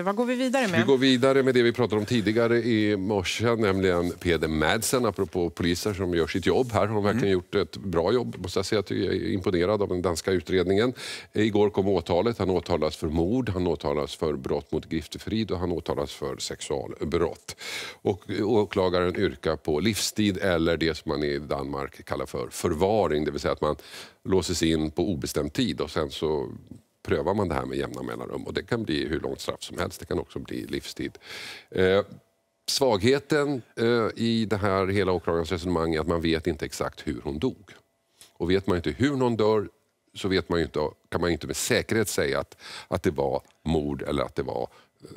insatser. Vad går vi vidare med? Vi går vidare med det vi pratade om tidigare i morse, nämligen Peder Madsen, apropå poliser som gör sitt jobb. Här har de verkligen mm. gjort ett bra jobb, måste jag säga. Jag är imponerad av den danska utredningen. Igår kom åtalet. Han åtalas för mord, han åtalas för brott mot griftefrid och han åtalas för sexualbrott. Och åklagaren yrkar på livstid eller det som man i Danmark kallar för förvaring, det vill säga att man låses in på obestämd tid och sen så prövar man det här med jämna mellanrum och det kan bli hur långt straff som helst. Det kan också bli livstid. Eh, svagheten eh, i det här hela åklagarens resonemang är att man vet inte exakt hur hon dog. Och vet man inte hur någon dör så vet man inte, kan man inte med säkerhet säga att, att det var mord eller att det var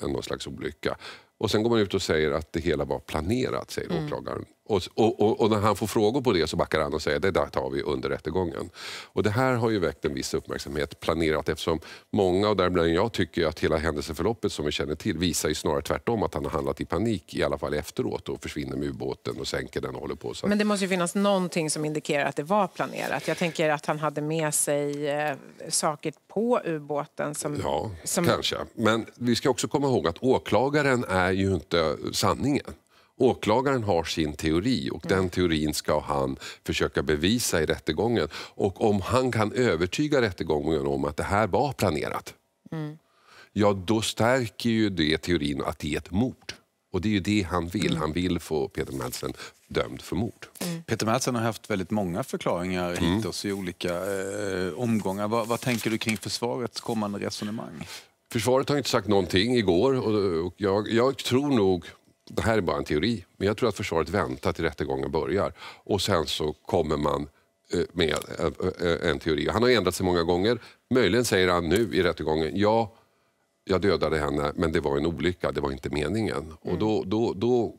eh, någon slags olycka. Och sen går man ut och säger att det hela var planerat, säger mm. åklagaren. Och, och, och, när han får frågor på det så backar han och säger att det där tar vi under rättegången. Och det här har ju väckt en viss uppmärksamhet, planerat, eftersom många, och däribland jag, tycker att hela händelseförloppet som vi känner till visar ju snarare tvärtom att han har handlat i panik, i alla fall efteråt, och försvinner med ubåten och sänker den och håller på så. Men det måste ju finnas någonting som indikerar att det var planerat. Jag tänker att han hade med sig eh, saker på ubåten som... Ja, som... kanske. Men vi ska också komma ihåg att åklagaren är är ju inte sanningen. Åklagaren har sin teori och den mm. teorin ska han försöka bevisa i rättegången. Och om han kan övertyga rättegången om att det här var planerat, mm. ja då stärker ju det teorin att det är ett mord. Och det är ju det han vill. Mm. Han vill få Peter Madsen dömd för mord. Mm. Peter Madsen har haft väldigt många förklaringar mm. hittills i olika eh, omgångar. Vad, vad tänker du kring försvarets kommande resonemang? Försvaret har inte sagt någonting igår och jag, jag, tror nog, det här är bara en teori, men jag tror att försvaret väntar till rättegången börjar och sen så kommer man eh, med eh, eh, en teori. Han har ändrat sig många gånger. Möjligen säger han nu i rättegången, ja, jag dödade henne men det var en olycka, det var inte meningen. Mm. Och då, mm. då, då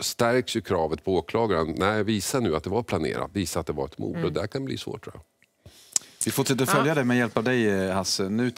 stärks ju kravet på åklagaren, nej visa nu att det var planerat, visa att det var ett mord. Mm. Och det där kan bli svårt tror jag. Vi fortsätter följa ja. det med hjälp av dig Hasse. Nu